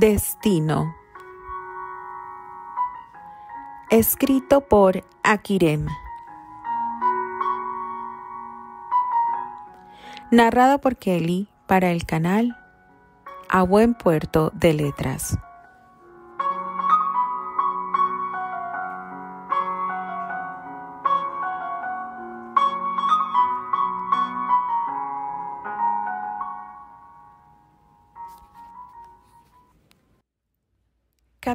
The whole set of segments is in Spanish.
Destino. Escrito por Akirem. Narrado por Kelly para el canal A Buen Puerto de Letras.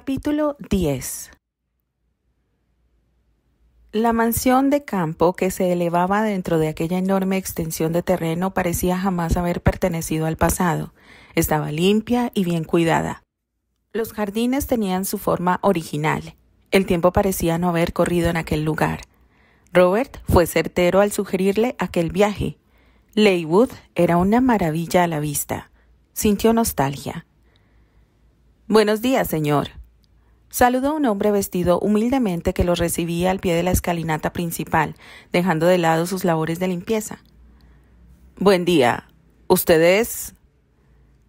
Capítulo 10 La mansión de campo que se elevaba dentro de aquella enorme extensión de terreno parecía jamás haber pertenecido al pasado. Estaba limpia y bien cuidada. Los jardines tenían su forma original. El tiempo parecía no haber corrido en aquel lugar. Robert fue certero al sugerirle aquel viaje. Leywood era una maravilla a la vista. Sintió nostalgia. Buenos días, señor, Saludó a un hombre vestido humildemente que lo recibía al pie de la escalinata principal, dejando de lado sus labores de limpieza. Buen día. ¿Ustedes?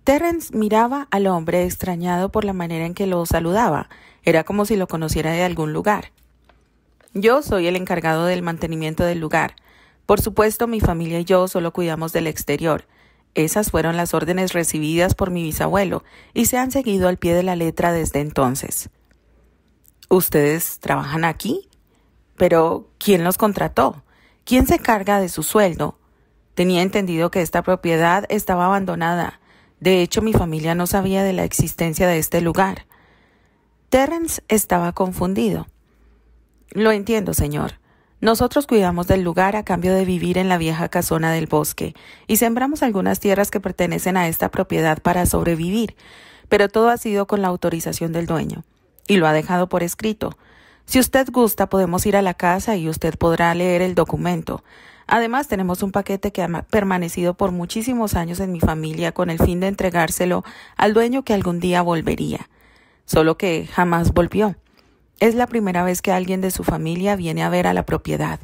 Terrence miraba al hombre extrañado por la manera en que lo saludaba. Era como si lo conociera de algún lugar. Yo soy el encargado del mantenimiento del lugar. Por supuesto, mi familia y yo solo cuidamos del exterior. Esas fueron las órdenes recibidas por mi bisabuelo y se han seguido al pie de la letra desde entonces. Ustedes trabajan aquí, pero ¿quién los contrató? ¿Quién se carga de su sueldo? Tenía entendido que esta propiedad estaba abandonada. De hecho, mi familia no sabía de la existencia de este lugar. Terrence estaba confundido. Lo entiendo, señor. Nosotros cuidamos del lugar a cambio de vivir en la vieja casona del bosque y sembramos algunas tierras que pertenecen a esta propiedad para sobrevivir, pero todo ha sido con la autorización del dueño y lo ha dejado por escrito. Si usted gusta, podemos ir a la casa y usted podrá leer el documento. Además, tenemos un paquete que ha permanecido por muchísimos años en mi familia con el fin de entregárselo al dueño que algún día volvería, solo que jamás volvió. Es la primera vez que alguien de su familia viene a ver a la propiedad.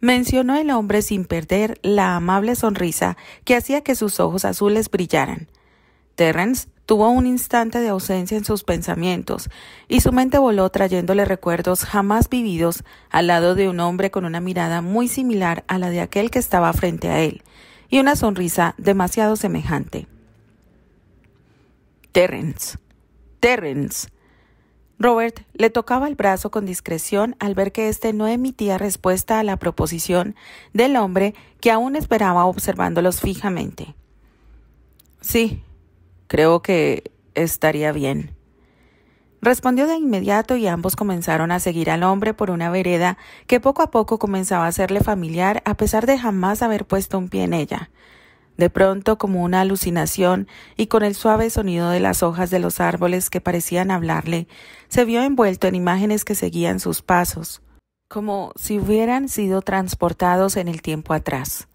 Mencionó el hombre sin perder la amable sonrisa que hacía que sus ojos azules brillaran. Terence tuvo un instante de ausencia en sus pensamientos, y su mente voló trayéndole recuerdos jamás vividos al lado de un hombre con una mirada muy similar a la de aquel que estaba frente a él, y una sonrisa demasiado semejante. Terence. Terence. Robert le tocaba el brazo con discreción al ver que éste no emitía respuesta a la proposición del hombre que aún esperaba observándolos fijamente. Sí, Creo que estaría bien. Respondió de inmediato y ambos comenzaron a seguir al hombre por una vereda que poco a poco comenzaba a serle familiar a pesar de jamás haber puesto un pie en ella. De pronto, como una alucinación, y con el suave sonido de las hojas de los árboles que parecían hablarle, se vio envuelto en imágenes que seguían sus pasos, como si hubieran sido transportados en el tiempo atrás.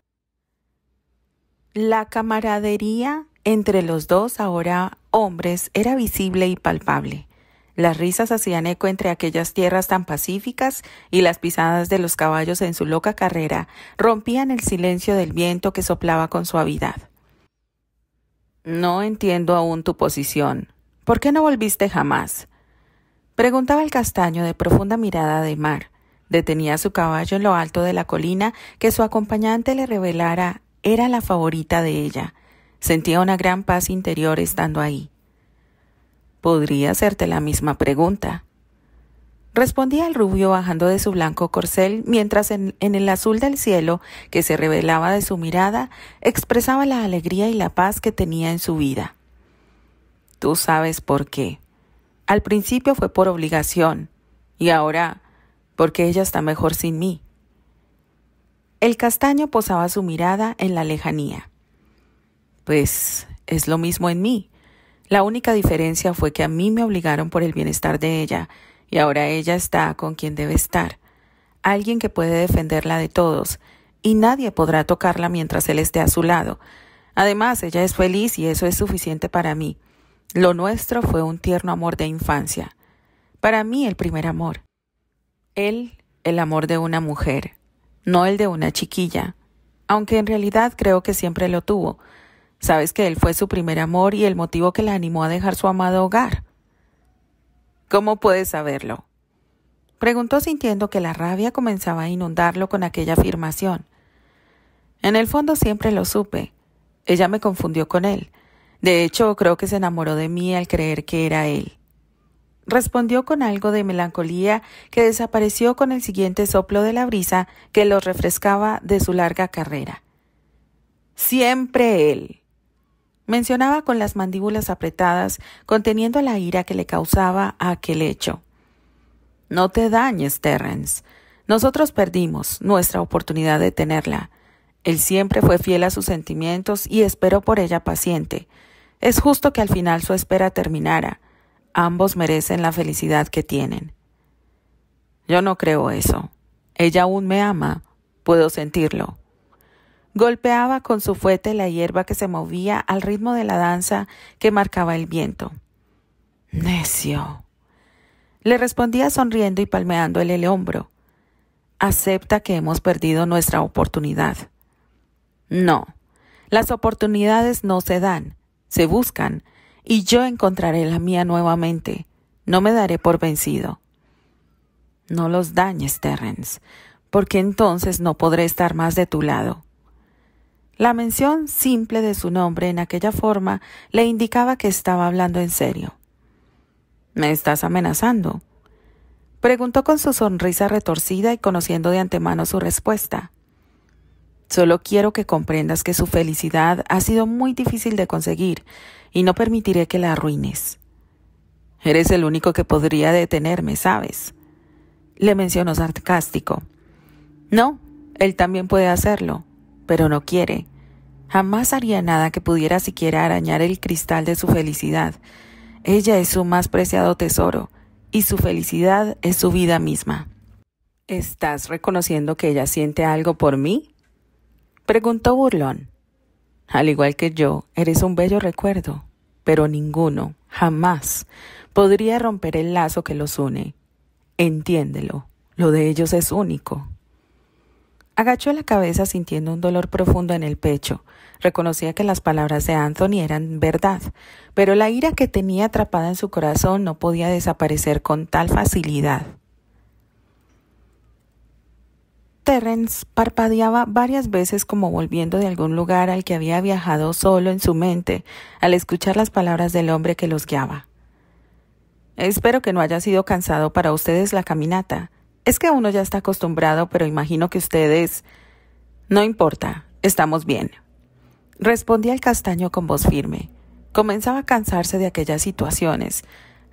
La camaradería entre los dos ahora hombres era visible y palpable. Las risas hacían eco entre aquellas tierras tan pacíficas y las pisadas de los caballos en su loca carrera rompían el silencio del viento que soplaba con suavidad. No entiendo aún tu posición. ¿Por qué no volviste jamás? Preguntaba el castaño de profunda mirada de mar. Detenía su caballo en lo alto de la colina que su acompañante le revelara era la favorita de ella. Sentía una gran paz interior estando ahí. Podría hacerte la misma pregunta. Respondía el rubio bajando de su blanco corcel mientras en, en el azul del cielo que se revelaba de su mirada expresaba la alegría y la paz que tenía en su vida. Tú sabes por qué. Al principio fue por obligación y ahora porque ella está mejor sin mí. El castaño posaba su mirada en la lejanía. Pues es lo mismo en mí. La única diferencia fue que a mí me obligaron por el bienestar de ella, y ahora ella está con quien debe estar, alguien que puede defenderla de todos, y nadie podrá tocarla mientras él esté a su lado. Además, ella es feliz y eso es suficiente para mí. Lo nuestro fue un tierno amor de infancia. Para mí el primer amor. Él, el amor de una mujer, no el de una chiquilla, aunque en realidad creo que siempre lo tuvo, Sabes que él fue su primer amor y el motivo que la animó a dejar su amado hogar. ¿Cómo puedes saberlo? Preguntó sintiendo que la rabia comenzaba a inundarlo con aquella afirmación. En el fondo siempre lo supe. Ella me confundió con él. De hecho, creo que se enamoró de mí al creer que era él. Respondió con algo de melancolía que desapareció con el siguiente soplo de la brisa que lo refrescaba de su larga carrera. Siempre él. Mencionaba con las mandíbulas apretadas, conteniendo la ira que le causaba aquel hecho. No te dañes, Terrence. Nosotros perdimos nuestra oportunidad de tenerla. Él siempre fue fiel a sus sentimientos y esperó por ella paciente. Es justo que al final su espera terminara. Ambos merecen la felicidad que tienen. Yo no creo eso. Ella aún me ama. Puedo sentirlo. Golpeaba con su fuete la hierba que se movía al ritmo de la danza que marcaba el viento. Necio. Le respondía sonriendo y palmeándole el hombro. Acepta que hemos perdido nuestra oportunidad. No, las oportunidades no se dan, se buscan, y yo encontraré la mía nuevamente. No me daré por vencido. No los dañes, Terrence, porque entonces no podré estar más de tu lado. La mención simple de su nombre en aquella forma le indicaba que estaba hablando en serio. ¿Me estás amenazando? Preguntó con su sonrisa retorcida y conociendo de antemano su respuesta. Solo quiero que comprendas que su felicidad ha sido muy difícil de conseguir y no permitiré que la arruines. Eres el único que podría detenerme, ¿sabes? Le mencionó sarcástico. No, él también puede hacerlo pero no quiere. Jamás haría nada que pudiera siquiera arañar el cristal de su felicidad. Ella es su más preciado tesoro, y su felicidad es su vida misma. ¿Estás reconociendo que ella siente algo por mí? Preguntó burlón. Al igual que yo, eres un bello recuerdo, pero ninguno, jamás, podría romper el lazo que los une. Entiéndelo, lo de ellos es único. Agachó la cabeza sintiendo un dolor profundo en el pecho. Reconocía que las palabras de Anthony eran verdad, pero la ira que tenía atrapada en su corazón no podía desaparecer con tal facilidad. Terrence parpadeaba varias veces como volviendo de algún lugar al que había viajado solo en su mente al escuchar las palabras del hombre que los guiaba. Espero que no haya sido cansado para ustedes la caminata, es que uno ya está acostumbrado, pero imagino que ustedes... No importa, estamos bien. Respondía el castaño con voz firme. Comenzaba a cansarse de aquellas situaciones.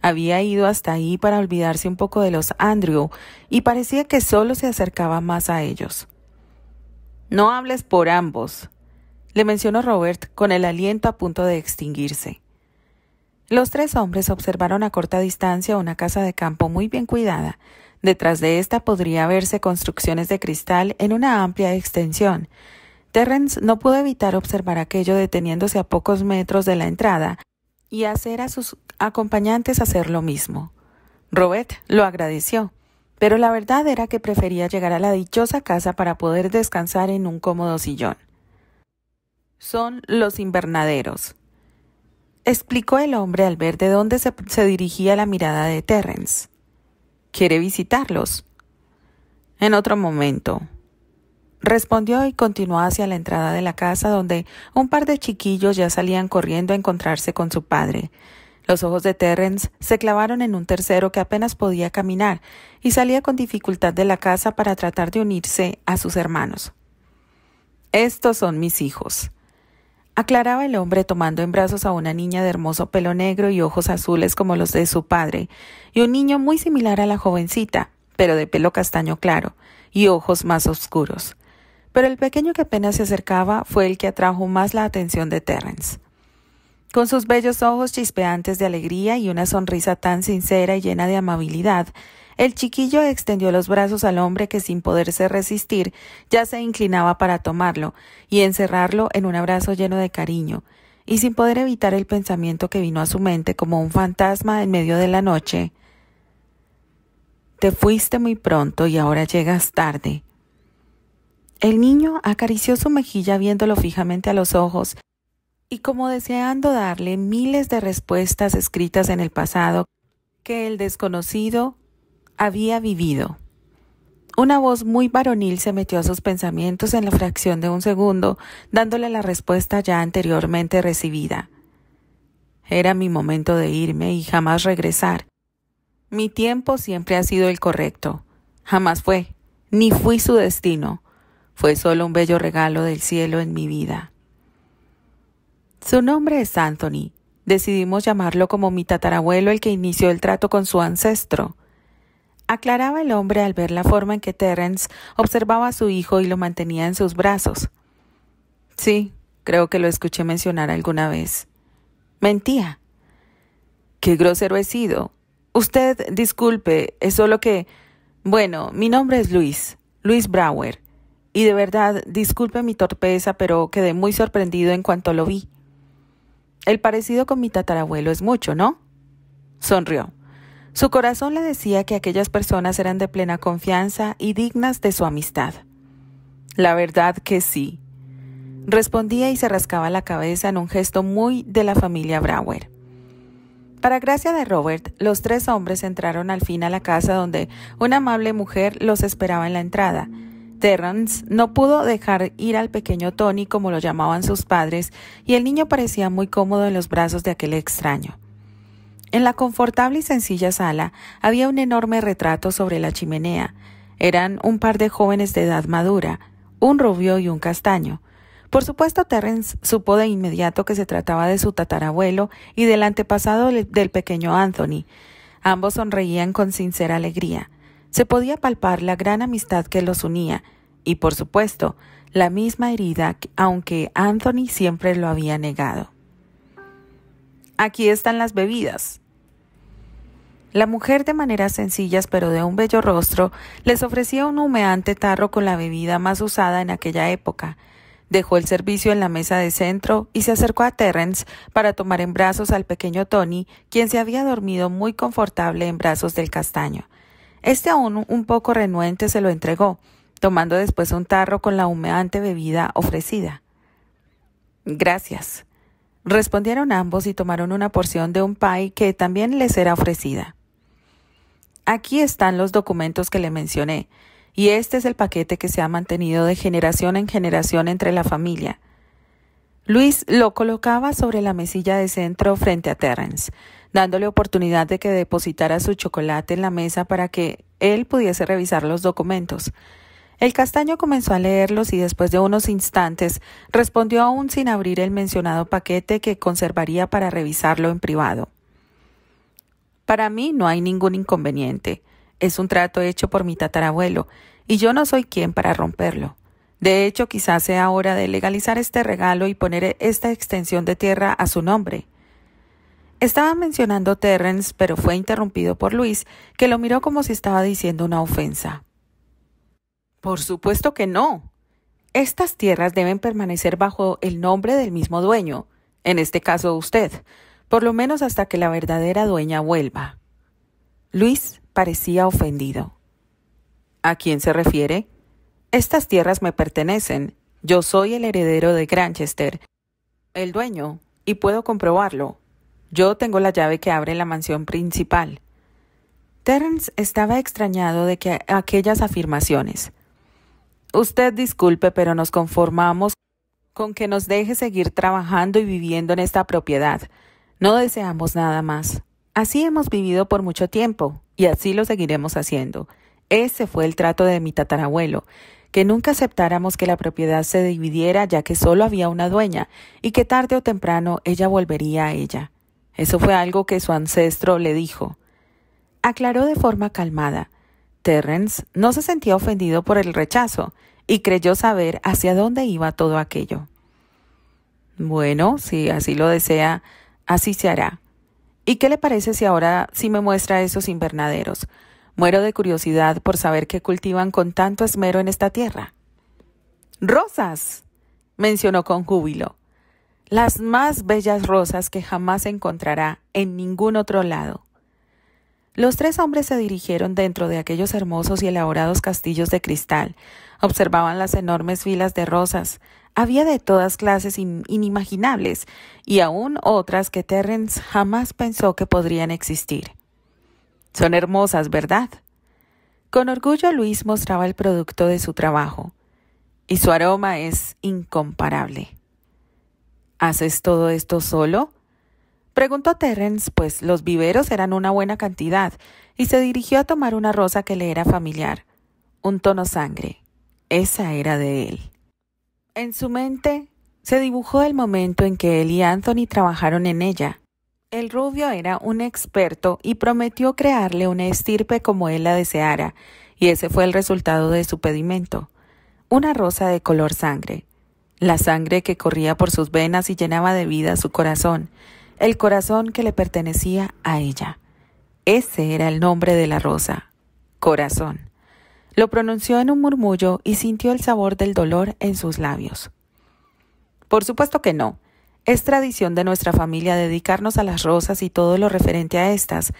Había ido hasta ahí para olvidarse un poco de los Andrew y parecía que solo se acercaba más a ellos. No hables por ambos, le mencionó Robert con el aliento a punto de extinguirse. Los tres hombres observaron a corta distancia una casa de campo muy bien cuidada, Detrás de esta podría verse construcciones de cristal en una amplia extensión. Terrence no pudo evitar observar aquello deteniéndose a pocos metros de la entrada y hacer a sus acompañantes hacer lo mismo. Robert lo agradeció, pero la verdad era que prefería llegar a la dichosa casa para poder descansar en un cómodo sillón. Son los invernaderos, explicó el hombre al ver de dónde se, dirigía la mirada de Terrence quiere visitarlos. En otro momento, respondió y continuó hacia la entrada de la casa donde un par de chiquillos ya salían corriendo a encontrarse con su padre. Los ojos de terence se clavaron en un tercero que apenas podía caminar y salía con dificultad de la casa para tratar de unirse a sus hermanos. Estos son mis hijos, aclaraba el hombre tomando en brazos a una niña de hermoso pelo negro y ojos azules como los de su padre, y un niño muy similar a la jovencita, pero de pelo castaño claro, y ojos más oscuros. Pero el pequeño que apenas se acercaba fue el que atrajo más la atención de Terence. Con sus bellos ojos chispeantes de alegría y una sonrisa tan sincera y llena de amabilidad, el chiquillo extendió los brazos al hombre que sin poderse resistir ya se inclinaba para tomarlo y encerrarlo en un abrazo lleno de cariño, y sin poder evitar el pensamiento que vino a su mente como un fantasma en medio de la noche. Te fuiste muy pronto y ahora llegas tarde. El niño acarició su mejilla viéndolo fijamente a los ojos y como deseando darle miles de respuestas escritas en el pasado que el desconocido había vivido. Una voz muy varonil se metió a sus pensamientos en la fracción de un segundo, dándole la respuesta ya anteriormente recibida. Era mi momento de irme y jamás regresar. Mi tiempo siempre ha sido el correcto. Jamás fue, ni fui su destino. Fue solo un bello regalo del cielo en mi vida. Su nombre es Anthony. Decidimos llamarlo como mi tatarabuelo el que inició el trato con su ancestro aclaraba el hombre al ver la forma en que Terence observaba a su hijo y lo mantenía en sus brazos. Sí, creo que lo escuché mencionar alguna vez. Mentía. Qué grosero he sido. Usted, disculpe, es solo que... Bueno, mi nombre es Luis, Luis Brower. y de verdad, disculpe mi torpeza, pero quedé muy sorprendido en cuanto lo vi. El parecido con mi tatarabuelo es mucho, ¿no? Sonrió. Su corazón le decía que aquellas personas eran de plena confianza y dignas de su amistad. La verdad que sí, respondía y se rascaba la cabeza en un gesto muy de la familia Brower. Para gracia de Robert, los tres hombres entraron al fin a la casa donde una amable mujer los esperaba en la entrada. Terrence no pudo dejar ir al pequeño Tony como lo llamaban sus padres, y el niño parecía muy cómodo en los brazos de aquel extraño. En la confortable y sencilla sala había un enorme retrato sobre la chimenea. Eran un par de jóvenes de edad madura, un rubio y un castaño. Por supuesto, Terrence supo de inmediato que se trataba de su tatarabuelo y del antepasado del pequeño Anthony. Ambos sonreían con sincera alegría. Se podía palpar la gran amistad que los unía, y por supuesto, la misma herida, aunque Anthony siempre lo había negado. Aquí están las bebidas, la mujer, de maneras sencillas pero de un bello rostro, les ofrecía un humeante tarro con la bebida más usada en aquella época. Dejó el servicio en la mesa de centro y se acercó a Terrence para tomar en brazos al pequeño Tony, quien se había dormido muy confortable en brazos del castaño. Este aún un poco renuente se lo entregó, tomando después un tarro con la humeante bebida ofrecida. Gracias. Respondieron ambos y tomaron una porción de un pie que también les era ofrecida. Aquí están los documentos que le mencioné, y este es el paquete que se ha mantenido de generación en generación entre la familia. Luis lo colocaba sobre la mesilla de centro frente a Terrence, dándole oportunidad de que depositara su chocolate en la mesa para que él pudiese revisar los documentos. El castaño comenzó a leerlos y después de unos instantes respondió aún sin abrir el mencionado paquete que conservaría para revisarlo en privado. Para mí no hay ningún inconveniente. Es un trato hecho por mi tatarabuelo, y yo no soy quien para romperlo. De hecho, quizás sea hora de legalizar este regalo y poner esta extensión de tierra a su nombre. Estaba mencionando Terrence, pero fue interrumpido por Luis, que lo miró como si estaba diciendo una ofensa. Por supuesto que no. Estas tierras deben permanecer bajo el nombre del mismo dueño, en este caso usted, por lo menos hasta que la verdadera dueña vuelva. Luis parecía ofendido. ¿A quién se refiere? Estas tierras me pertenecen. Yo soy el heredero de Granchester, el dueño, y puedo comprobarlo. Yo tengo la llave que abre la mansión principal. Terence estaba extrañado de que aquellas afirmaciones. Usted disculpe, pero nos conformamos con que nos deje seguir trabajando y viviendo en esta propiedad. No deseamos nada más. Así hemos vivido por mucho tiempo y así lo seguiremos haciendo. Ese fue el trato de mi tatarabuelo, que nunca aceptáramos que la propiedad se dividiera ya que solo había una dueña y que tarde o temprano ella volvería a ella. Eso fue algo que su ancestro le dijo. Aclaró de forma calmada. Terrence no se sentía ofendido por el rechazo y creyó saber hacia dónde iba todo aquello. Bueno, si así lo desea, Así se hará. ¿Y qué le parece si ahora sí me muestra esos invernaderos? Muero de curiosidad por saber qué cultivan con tanto esmero en esta tierra. Rosas, mencionó con júbilo. Las más bellas rosas que jamás encontrará en ningún otro lado. Los tres hombres se dirigieron dentro de aquellos hermosos y elaborados castillos de cristal. Observaban las enormes filas de rosas, había de todas clases inimaginables y aún otras que Terrence jamás pensó que podrían existir. Son hermosas, ¿verdad? Con orgullo Luis mostraba el producto de su trabajo y su aroma es incomparable. ¿Haces todo esto solo? Preguntó Terrence, pues los viveros eran una buena cantidad, y se dirigió a tomar una rosa que le era familiar, un tono sangre. Esa era de él. En su mente se dibujó el momento en que él y Anthony trabajaron en ella. El rubio era un experto y prometió crearle una estirpe como él la deseara, y ese fue el resultado de su pedimento. Una rosa de color sangre, la sangre que corría por sus venas y llenaba de vida su corazón, el corazón que le pertenecía a ella. Ese era el nombre de la rosa, corazón. Lo pronunció en un murmullo y sintió el sabor del dolor en sus labios. Por supuesto que no. Es tradición de nuestra familia dedicarnos a las rosas y todo lo referente a estas.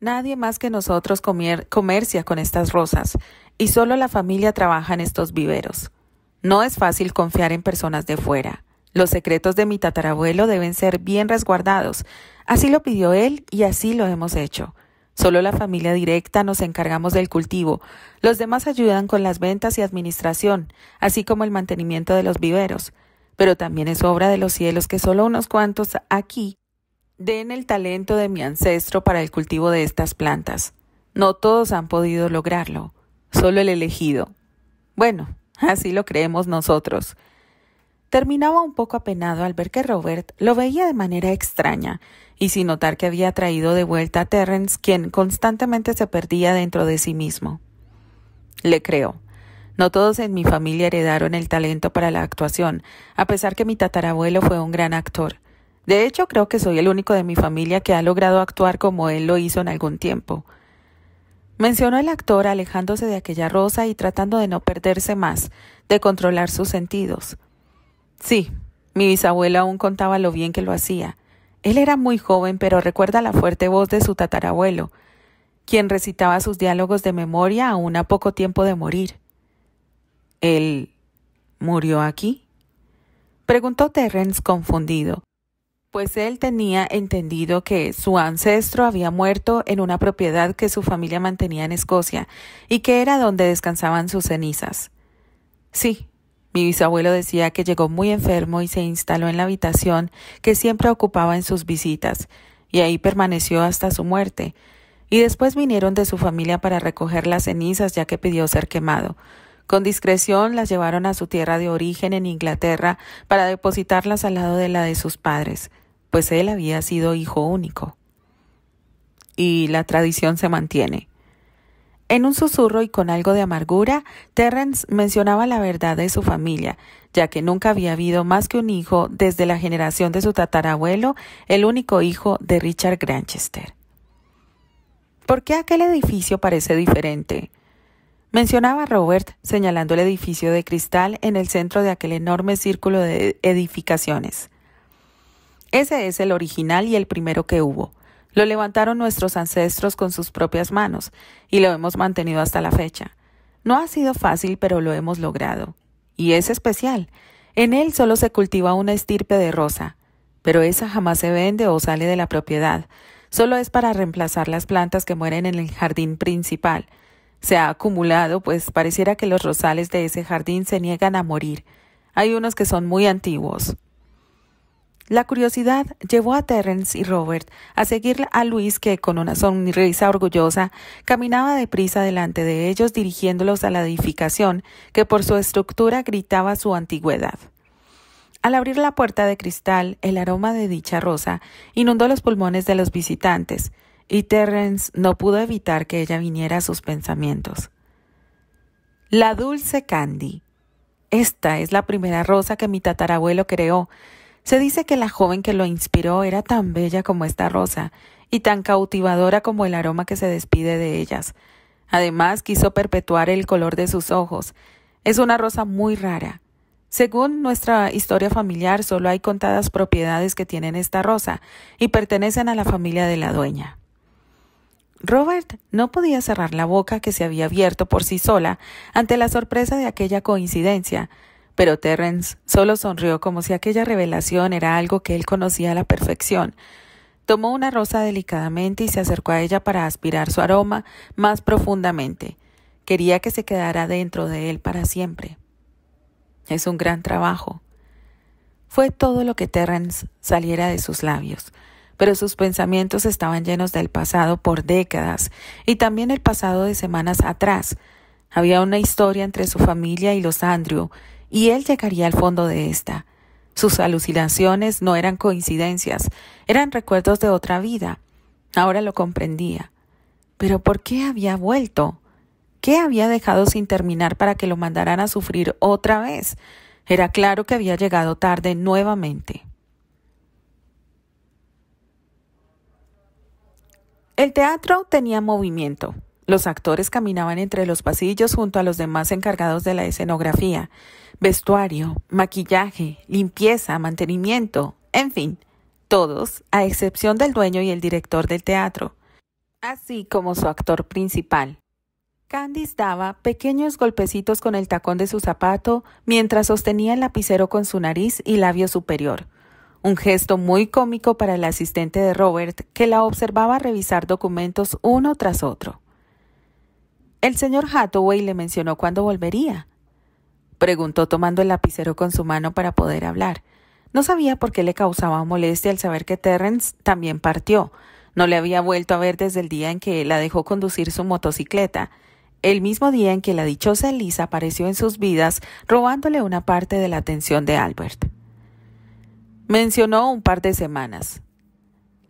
Nadie más que nosotros comercia con estas rosas, y solo la familia trabaja en estos viveros. No es fácil confiar en personas de fuera. Los secretos de mi tatarabuelo deben ser bien resguardados. Así lo pidió él y así lo hemos hecho. Solo la familia directa nos encargamos del cultivo. Los demás ayudan con las ventas y administración, así como el mantenimiento de los viveros. Pero también es obra de los cielos que solo unos cuantos aquí den el talento de mi ancestro para el cultivo de estas plantas. No todos han podido lograrlo, solo el elegido. Bueno, así lo creemos nosotros. Terminaba un poco apenado al ver que Robert lo veía de manera extraña, y sin notar que había traído de vuelta a Terrence, quien constantemente se perdía dentro de sí mismo. Le creo. No todos en mi familia heredaron el talento para la actuación, a pesar que mi tatarabuelo fue un gran actor. De hecho, creo que soy el único de mi familia que ha logrado actuar como él lo hizo en algún tiempo. Mencionó el actor alejándose de aquella rosa y tratando de no perderse más, de controlar sus sentidos. Sí, mi bisabuelo aún contaba lo bien que lo hacía. Él era muy joven, pero recuerda la fuerte voz de su tatarabuelo, quien recitaba sus diálogos de memoria aún a poco tiempo de morir. ¿Él murió aquí? Preguntó Terrence confundido, pues él tenía entendido que su ancestro había muerto en una propiedad que su familia mantenía en Escocia y que era donde descansaban sus cenizas. Sí, mi bisabuelo decía que llegó muy enfermo y se instaló en la habitación que siempre ocupaba en sus visitas, y ahí permaneció hasta su muerte. Y después vinieron de su familia para recoger las cenizas ya que pidió ser quemado. Con discreción las llevaron a su tierra de origen en Inglaterra para depositarlas al lado de la de sus padres, pues él había sido hijo único. Y la tradición se mantiene. En un susurro y con algo de amargura, Terrence mencionaba la verdad de su familia, ya que nunca había habido más que un hijo desde la generación de su tatarabuelo, el único hijo de Richard Granchester. ¿Por qué aquel edificio parece diferente? Mencionaba Robert, señalando el edificio de cristal en el centro de aquel enorme círculo de edificaciones. Ese es el original y el primero que hubo. Lo levantaron nuestros ancestros con sus propias manos y lo hemos mantenido hasta la fecha. No ha sido fácil, pero lo hemos logrado. Y es especial. En él solo se cultiva una estirpe de rosa, pero esa jamás se vende o sale de la propiedad. Solo es para reemplazar las plantas que mueren en el jardín principal. Se ha acumulado, pues pareciera que los rosales de ese jardín se niegan a morir. Hay unos que son muy antiguos, la curiosidad llevó a Terence y Robert a seguir a Luis que, con una sonrisa orgullosa, caminaba deprisa delante de ellos dirigiéndolos a la edificación que por su estructura gritaba su antigüedad. Al abrir la puerta de cristal, el aroma de dicha rosa inundó los pulmones de los visitantes, y Terence no pudo evitar que ella viniera a sus pensamientos. La dulce Candy. Esta es la primera rosa que mi tatarabuelo creó se dice que la joven que lo inspiró era tan bella como esta rosa, y tan cautivadora como el aroma que se despide de ellas. Además, quiso perpetuar el color de sus ojos. Es una rosa muy rara. Según nuestra historia familiar, solo hay contadas propiedades que tienen esta rosa y pertenecen a la familia de la dueña. Robert no podía cerrar la boca que se había abierto por sí sola ante la sorpresa de aquella coincidencia, pero Terrence solo sonrió como si aquella revelación era algo que él conocía a la perfección. Tomó una rosa delicadamente y se acercó a ella para aspirar su aroma más profundamente. Quería que se quedara dentro de él para siempre. Es un gran trabajo. Fue todo lo que Terrence saliera de sus labios pero sus pensamientos estaban llenos del pasado por décadas y también el pasado de semanas atrás. Había una historia entre su familia y los Andrew y él llegaría al fondo de esta. Sus alucinaciones no eran coincidencias, eran recuerdos de otra vida. Ahora lo comprendía. Pero ¿por qué había vuelto? ¿Qué había dejado sin terminar para que lo mandaran a sufrir otra vez? Era claro que había llegado tarde nuevamente. El teatro tenía movimiento. Los actores caminaban entre los pasillos junto a los demás encargados de la escenografía, vestuario, maquillaje, limpieza, mantenimiento, en fin, todos, a excepción del dueño y el director del teatro, así como su actor principal. Candice daba pequeños golpecitos con el tacón de su zapato mientras sostenía el lapicero con su nariz y labio superior. Un gesto muy cómico para el asistente de Robert, que la observaba revisar documentos uno tras otro. El señor Hathaway le mencionó cuándo volvería. Preguntó tomando el lapicero con su mano para poder hablar. No sabía por qué le causaba molestia al saber que Terrence también partió. No le había vuelto a ver desde el día en que la dejó conducir su motocicleta, el mismo día en que la dichosa Elisa apareció en sus vidas, robándole una parte de la atención de Albert. Mencionó un par de semanas,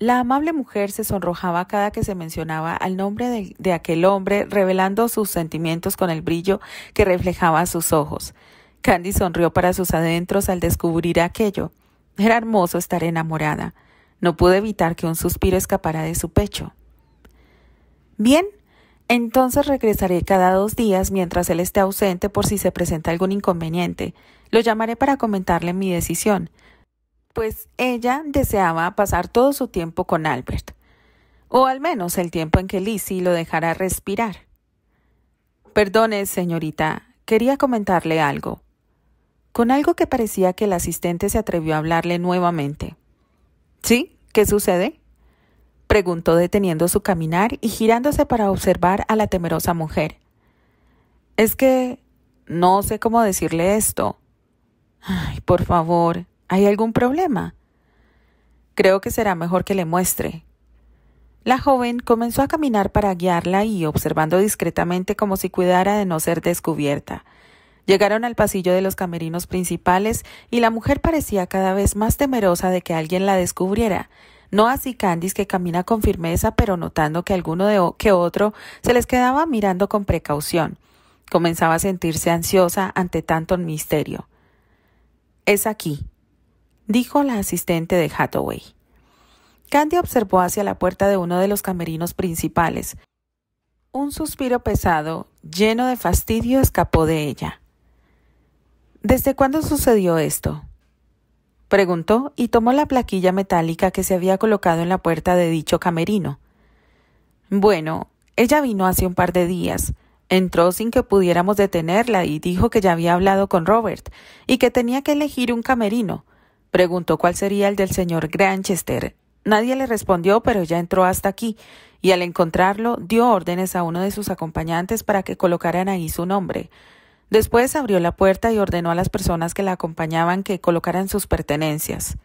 la amable mujer se sonrojaba cada que se mencionaba al nombre de, de, aquel hombre, revelando sus sentimientos con el brillo que reflejaba sus ojos. Candy sonrió para sus adentros al descubrir aquello. Era hermoso estar enamorada. No pude evitar que un suspiro escapara de su pecho. Bien, entonces regresaré cada dos días mientras él esté ausente por si se presenta algún inconveniente. Lo llamaré para comentarle mi decisión pues ella deseaba pasar todo su tiempo con Albert, o al menos el tiempo en que Lizzie lo dejara respirar. Perdone, señorita, quería comentarle algo. Con algo que parecía que el asistente se atrevió a hablarle nuevamente. ¿Sí? ¿Qué sucede? preguntó deteniendo su caminar y girándose para observar a la temerosa mujer. Es que no sé cómo decirle esto. Ay, por favor, ¿Hay algún problema? Creo que será mejor que le muestre. La joven comenzó a caminar para guiarla y observando discretamente como si cuidara de no ser descubierta. Llegaron al pasillo de los camerinos principales y la mujer parecía cada vez más temerosa de que alguien la descubriera. No así Candice que camina con firmeza pero notando que alguno de que otro se les quedaba mirando con precaución. Comenzaba a sentirse ansiosa ante tanto misterio. Es aquí, dijo la asistente de Hathaway. Candy observó hacia la puerta de uno de los camerinos principales. Un suspiro pesado, lleno de fastidio, escapó de ella. ¿Desde cuándo sucedió esto? preguntó y tomó la plaquilla metálica que se había colocado en la puerta de dicho camerino. Bueno, ella vino hace un par de días. Entró sin que pudiéramos detenerla y dijo que ya había hablado con Robert y que tenía que elegir un camerino. Preguntó cuál sería el del señor Granchester. Nadie le respondió, pero ya entró hasta aquí, y al encontrarlo dio órdenes a uno de sus acompañantes para que colocaran ahí su nombre. Después abrió la puerta y ordenó a las personas que la acompañaban que colocaran sus pertenencias.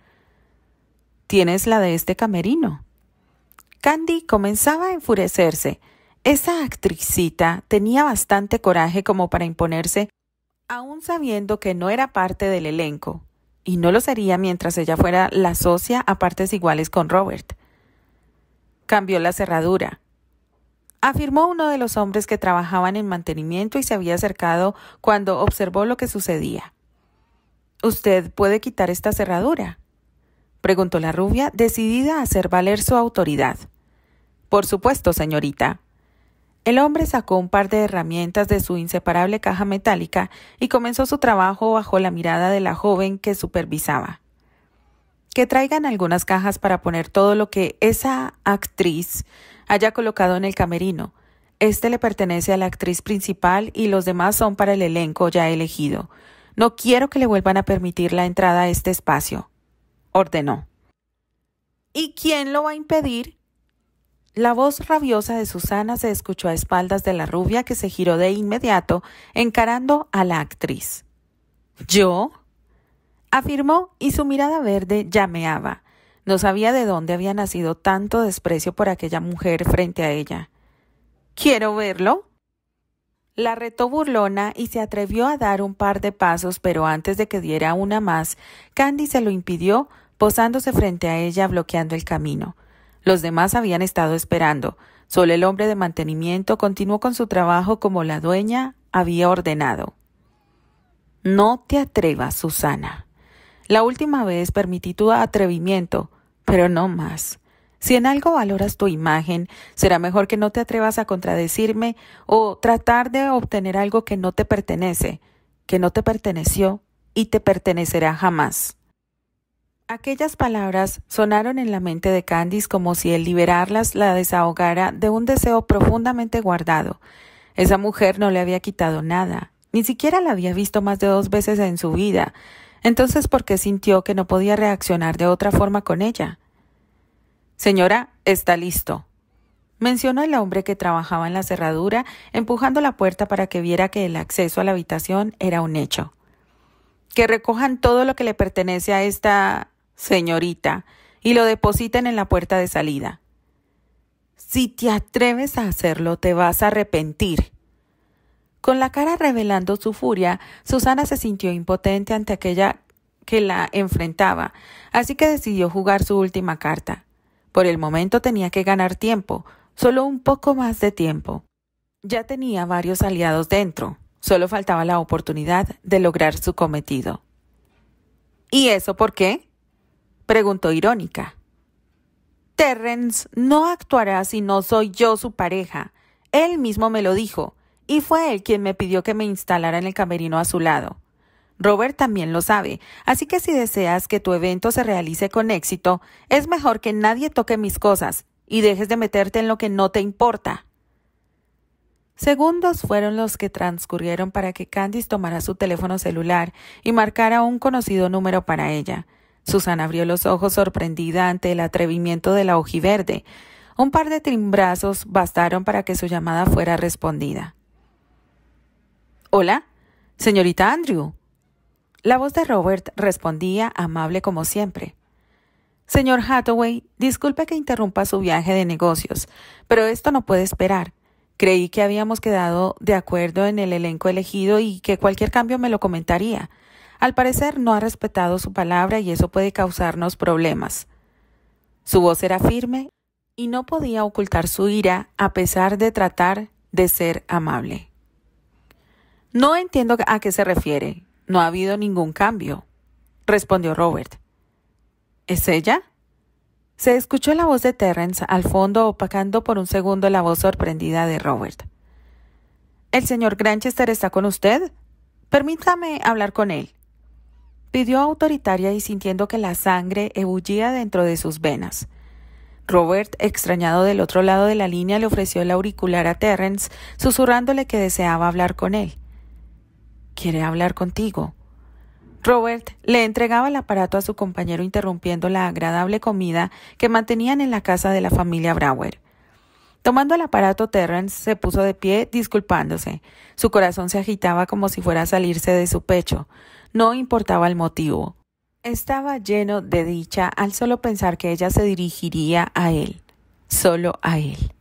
¿Tienes la de este camerino? Candy comenzaba a enfurecerse. Esa actricita tenía bastante coraje como para imponerse, aun sabiendo que no era parte del elenco y no lo sería mientras ella fuera la socia a partes iguales con Robert. Cambió la cerradura. Afirmó uno de los hombres que trabajaban en mantenimiento y se había acercado cuando observó lo que sucedía. ¿Usted puede quitar esta cerradura? preguntó la rubia, decidida a hacer valer su autoridad. Por supuesto, señorita, el hombre sacó un par de herramientas de su inseparable caja metálica y comenzó su trabajo bajo la mirada de la joven que supervisaba. Que traigan algunas cajas para poner todo lo que esa actriz haya colocado en el camerino. Este le pertenece a la actriz principal y los demás son para el elenco ya elegido. No quiero que le vuelvan a permitir la entrada a este espacio, ordenó. ¿Y quién lo va a impedir? La voz rabiosa de Susana se escuchó a espaldas de la rubia que se giró de inmediato, encarando a la actriz. ¿Yo? afirmó y su mirada verde llameaba. No sabía de dónde había nacido tanto desprecio por aquella mujer frente a ella. ¿Quiero verlo? La retó burlona y se atrevió a dar un par de pasos, pero antes de que diera una más, Candy se lo impidió, posándose frente a ella bloqueando el camino. Los demás habían estado esperando. Solo el hombre de mantenimiento continuó con su trabajo como la dueña había ordenado. No te atrevas, Susana. La última vez permití tu atrevimiento, pero no más. Si en algo valoras tu imagen, será mejor que no te atrevas a contradecirme o tratar de obtener algo que no te pertenece, que no te perteneció y te pertenecerá jamás. Aquellas palabras sonaron en la mente de Candice como si el liberarlas la desahogara de un deseo profundamente guardado. Esa mujer no le había quitado nada, ni siquiera la había visto más de dos veces en su vida. Entonces, ¿por qué sintió que no podía reaccionar de otra forma con ella? Señora, está listo. Mencionó el hombre que trabajaba en la cerradura, empujando la puerta para que viera que el acceso a la habitación era un hecho. Que recojan todo lo que le pertenece a esta señorita, y lo depositen en la puerta de salida. Si te atreves a hacerlo, te vas a arrepentir. Con la cara revelando su furia, Susana se sintió impotente ante aquella que la enfrentaba, así que decidió jugar su última carta. Por el momento tenía que ganar tiempo, solo un poco más de tiempo. Ya tenía varios aliados dentro, solo faltaba la oportunidad de lograr su cometido. ¿Y eso por qué? preguntó irónica. Terrence no actuará si no soy yo su pareja. Él mismo me lo dijo, y fue él quien me pidió que me instalara en el camerino a su lado. Robert también lo sabe, así que si deseas que tu evento se realice con éxito, es mejor que nadie toque mis cosas y dejes de meterte en lo que no te importa. Segundos fueron los que transcurrieron para que Candice tomara su teléfono celular y marcara un conocido número para ella. Susana abrió los ojos sorprendida ante el atrevimiento de la ojiverde. Un par de timbrazos bastaron para que su llamada fuera respondida. Hola, señorita Andrew. La voz de Robert respondía amable como siempre. Señor Hathaway, disculpe que interrumpa su viaje de negocios, pero esto no puede esperar. Creí que habíamos quedado de acuerdo en el elenco elegido y que cualquier cambio me lo comentaría. Al parecer no ha respetado su palabra y eso puede causarnos problemas. Su voz era firme y no podía ocultar su ira a pesar de tratar de ser amable. No entiendo a qué se refiere. No ha habido ningún cambio, respondió Robert. ¿Es ella? Se escuchó la voz de Terrence al fondo opacando por un segundo la voz sorprendida de Robert. ¿El señor Granchester está con usted? Permítame hablar con él pidió autoritaria y sintiendo que la sangre ebullía dentro de sus venas. Robert, extrañado del otro lado de la línea, le ofreció el auricular a Terrence, susurrándole que deseaba hablar con él. Quiere hablar contigo. Robert le entregaba el aparato a su compañero interrumpiendo la agradable comida que mantenían en la casa de la familia Brower. Tomando el aparato, Terrence se puso de pie disculpándose. Su corazón se agitaba como si fuera a salirse de su pecho no importaba el motivo. Estaba lleno de dicha al solo pensar que ella se dirigiría a él, solo a él.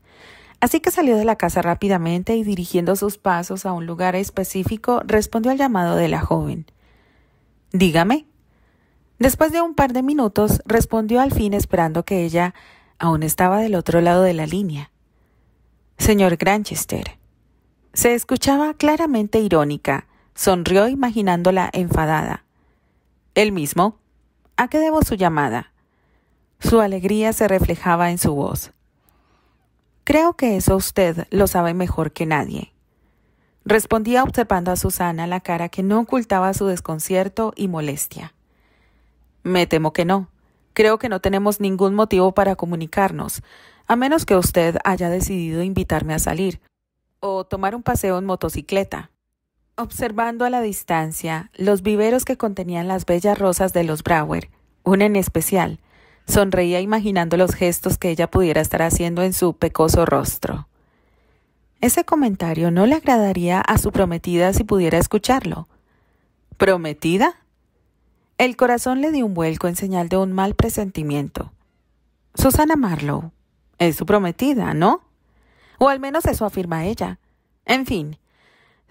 Así que salió de la casa rápidamente y dirigiendo sus pasos a un lugar específico, respondió al llamado de la joven. Dígame. Después de un par de minutos, respondió al fin esperando que ella aún estaba del otro lado de la línea. Señor Granchester. Se escuchaba claramente irónica, Sonrió imaginándola enfadada. Él mismo. ¿A qué debo su llamada? Su alegría se reflejaba en su voz. Creo que eso usted lo sabe mejor que nadie. Respondía observando a Susana la cara que no ocultaba su desconcierto y molestia. Me temo que no. Creo que no tenemos ningún motivo para comunicarnos, a menos que usted haya decidido invitarme a salir o tomar un paseo en motocicleta. Observando a la distancia los viveros que contenían las bellas rosas de los Brower, una en especial, sonreía imaginando los gestos que ella pudiera estar haciendo en su pecoso rostro. Ese comentario no le agradaría a su prometida si pudiera escucharlo. ¿Prometida? El corazón le dio un vuelco en señal de un mal presentimiento. Susana Marlowe es su prometida, ¿no? O al menos eso afirma ella. En fin,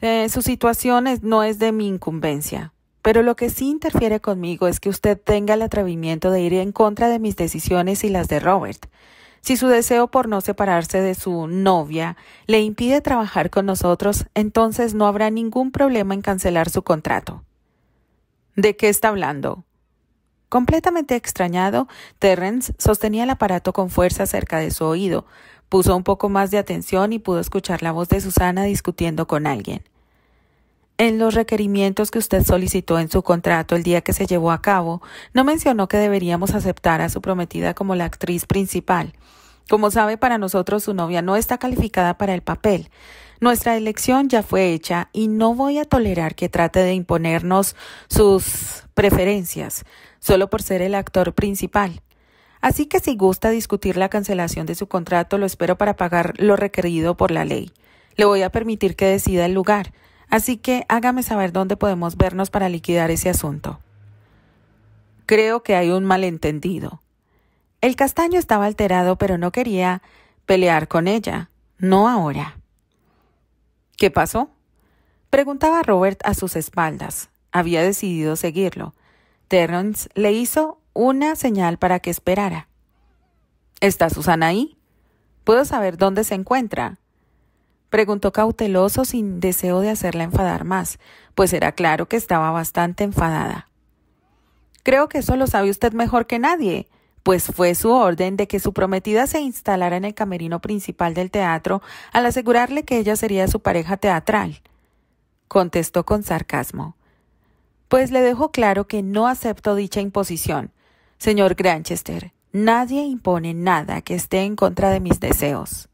eh, su situación no es de mi incumbencia, pero lo que sí interfiere conmigo es que usted tenga el atrevimiento de ir en contra de mis decisiones y las de Robert. Si su deseo por no separarse de su novia le impide trabajar con nosotros, entonces no habrá ningún problema en cancelar su contrato. ¿De qué está hablando? Completamente extrañado, Terrence sostenía el aparato con fuerza cerca de su oído, puso un poco más de atención y pudo escuchar la voz de Susana discutiendo con alguien. En los requerimientos que usted solicitó en su contrato el día que se llevó a cabo, no mencionó que deberíamos aceptar a su prometida como la actriz principal. Como sabe, para nosotros su novia no está calificada para el papel. Nuestra elección ya fue hecha y no voy a tolerar que trate de imponernos sus preferencias solo por ser el actor principal. Así que si gusta discutir la cancelación de su contrato, lo espero para pagar lo requerido por la ley. Le voy a permitir que decida el lugar Así que hágame saber dónde podemos vernos para liquidar ese asunto. Creo que hay un malentendido. El castaño estaba alterado, pero no quería pelear con ella. No ahora. ¿Qué pasó? Preguntaba Robert a sus espaldas. Había decidido seguirlo. Terrence le hizo una señal para que esperara. ¿Está Susana ahí? ¿Puedo saber dónde se encuentra? preguntó cauteloso sin deseo de hacerla enfadar más, pues era claro que estaba bastante enfadada. Creo que eso lo sabe usted mejor que nadie, pues fue su orden de que su prometida se instalara en el camerino principal del teatro al asegurarle que ella sería su pareja teatral. Contestó con sarcasmo. Pues le dejo claro que no acepto dicha imposición. Señor Granchester, nadie impone nada que esté en contra de mis deseos.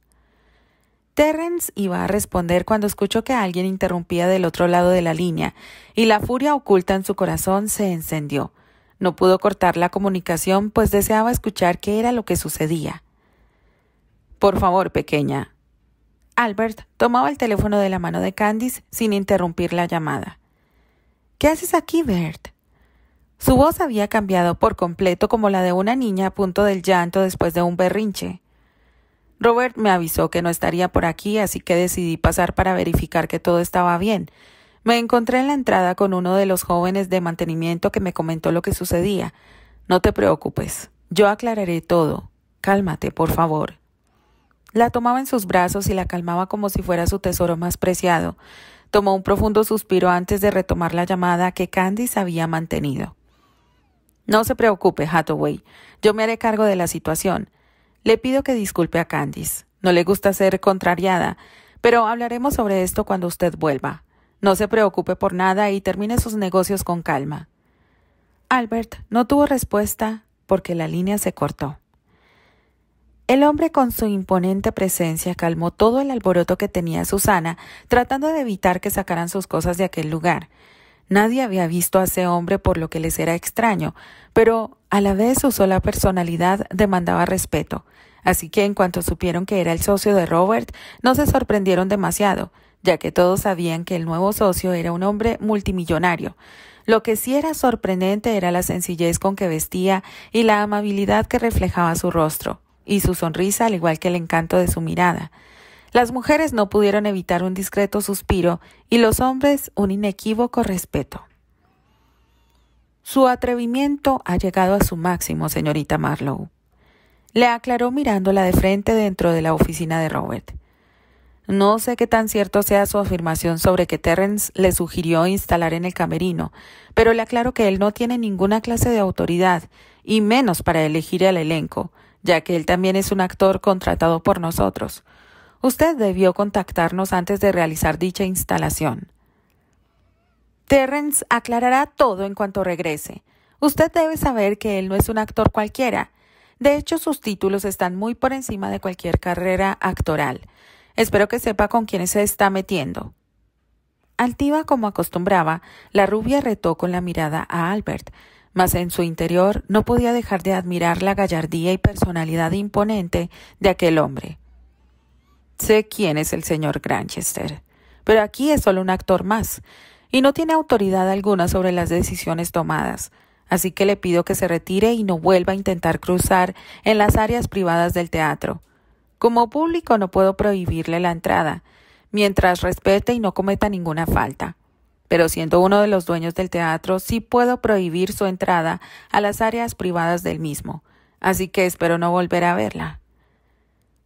Terrence iba a responder cuando escuchó que alguien interrumpía del otro lado de la línea, y la furia oculta en su corazón se encendió. No pudo cortar la comunicación, pues deseaba escuchar qué era lo que sucedía. Por favor, pequeña. Albert tomaba el teléfono de la mano de Candice sin interrumpir la llamada. ¿Qué haces aquí, Bert? Su voz había cambiado por completo como la de una niña a punto del llanto después de un berrinche. Robert me avisó que no estaría por aquí, así que decidí pasar para verificar que todo estaba bien. Me encontré en la entrada con uno de los jóvenes de mantenimiento que me comentó lo que sucedía. No te preocupes, yo aclararé todo. Cálmate, por favor. La tomaba en sus brazos y la calmaba como si fuera su tesoro más preciado. Tomó un profundo suspiro antes de retomar la llamada que Candice había mantenido. No se preocupe, Hathaway. Yo me haré cargo de la situación. Le pido que disculpe a Candice. No le gusta ser contrariada, pero hablaremos sobre esto cuando usted vuelva. No se preocupe por nada y termine sus negocios con calma. Albert no tuvo respuesta porque la línea se cortó. El hombre con su imponente presencia calmó todo el alboroto que tenía Susana, tratando de evitar que sacaran sus cosas de aquel lugar, Nadie había visto a ese hombre por lo que les era extraño, pero a la vez su sola personalidad demandaba respeto. Así que en cuanto supieron que era el socio de Robert, no se sorprendieron demasiado, ya que todos sabían que el nuevo socio era un hombre multimillonario. Lo que sí era sorprendente era la sencillez con que vestía y la amabilidad que reflejaba su rostro, y su sonrisa al igual que el encanto de su mirada. Las mujeres no pudieron evitar un discreto suspiro y los hombres un inequívoco respeto. Su atrevimiento ha llegado a su máximo, señorita Marlowe. Le aclaró mirándola de frente dentro de la oficina de Robert. No sé qué tan cierto sea su afirmación sobre que Terrence le sugirió instalar en el camerino, pero le aclaro que él no tiene ninguna clase de autoridad, y menos para elegir al el elenco, ya que él también es un actor contratado por nosotros. Usted debió contactarnos antes de realizar dicha instalación. Terrence aclarará todo en cuanto regrese. Usted debe saber que él no es un actor cualquiera. De hecho, sus títulos están muy por encima de cualquier carrera actoral. Espero que sepa con quién se está metiendo. Altiva como acostumbraba, la rubia retó con la mirada a Albert, mas en su interior no podía dejar de admirar la gallardía y personalidad imponente de aquel hombre. Sé quién es el señor Granchester, pero aquí es solo un actor más, y no tiene autoridad alguna sobre las decisiones tomadas, así que le pido que se retire y no vuelva a intentar cruzar en las áreas privadas del teatro. Como público no puedo prohibirle la entrada, mientras respete y no cometa ninguna falta. Pero siendo uno de los dueños del teatro, sí puedo prohibir su entrada a las áreas privadas del mismo, así que espero no volver a verla.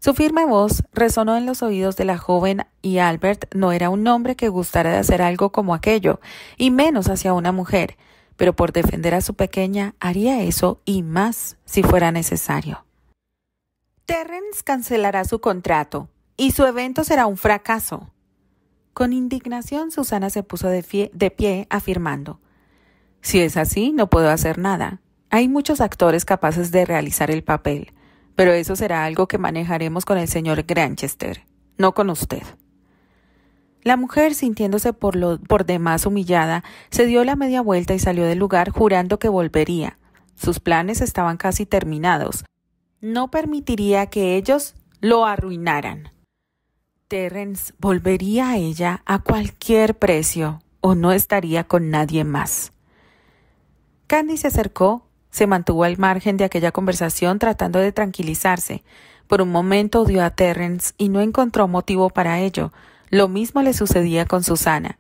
Su firme voz resonó en los oídos de la joven y Albert no era un hombre que gustara de hacer algo como aquello, y menos hacia una mujer, pero por defender a su pequeña haría eso y más si fuera necesario. Terrence cancelará su contrato, y su evento será un fracaso. Con indignación Susana se puso de, pie, de pie afirmando, Si es así, no puedo hacer nada. Hay muchos actores capaces de realizar el papel pero eso será algo que manejaremos con el señor Granchester, no con usted. La mujer, sintiéndose por, demás humillada, se dio la media vuelta y salió del lugar jurando que volvería. Sus planes estaban casi terminados. No permitiría que ellos lo arruinaran. Terrence volvería a ella a cualquier precio o no estaría con nadie más. Candy se acercó se mantuvo al margen de aquella conversación tratando de tranquilizarse. Por un momento odió a Terrence y no encontró motivo para ello. Lo mismo le sucedía con Susana.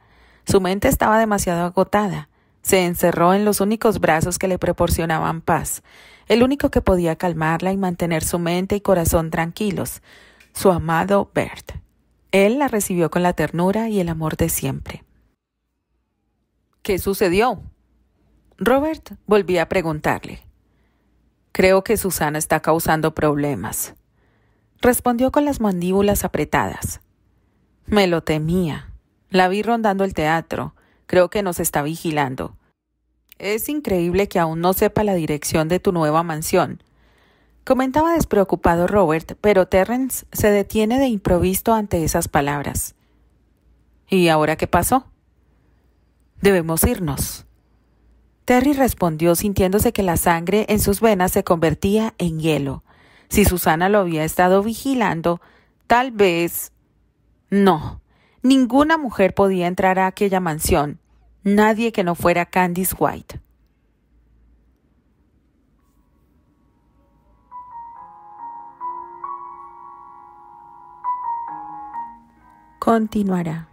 Su mente estaba demasiado agotada. Se encerró en los únicos brazos que le proporcionaban paz, el único que podía calmarla y mantener su mente y corazón tranquilos, su amado Bert. Él la recibió con la ternura y el amor de siempre. ¿Qué sucedió? Robert volvía a preguntarle. Creo que Susana está causando problemas. Respondió con las mandíbulas apretadas. Me lo temía. La vi rondando el teatro. Creo que nos está vigilando. Es increíble que aún no sepa la dirección de tu nueva mansión. Comentaba despreocupado Robert, pero Terrence se detiene de improviso ante esas palabras. ¿Y ahora qué pasó? Debemos irnos. Terry respondió sintiéndose que la sangre en sus venas se convertía en hielo. Si Susana lo había estado vigilando, tal vez... No, ninguna mujer podía entrar a aquella mansión, nadie que no fuera Candice White. Continuará.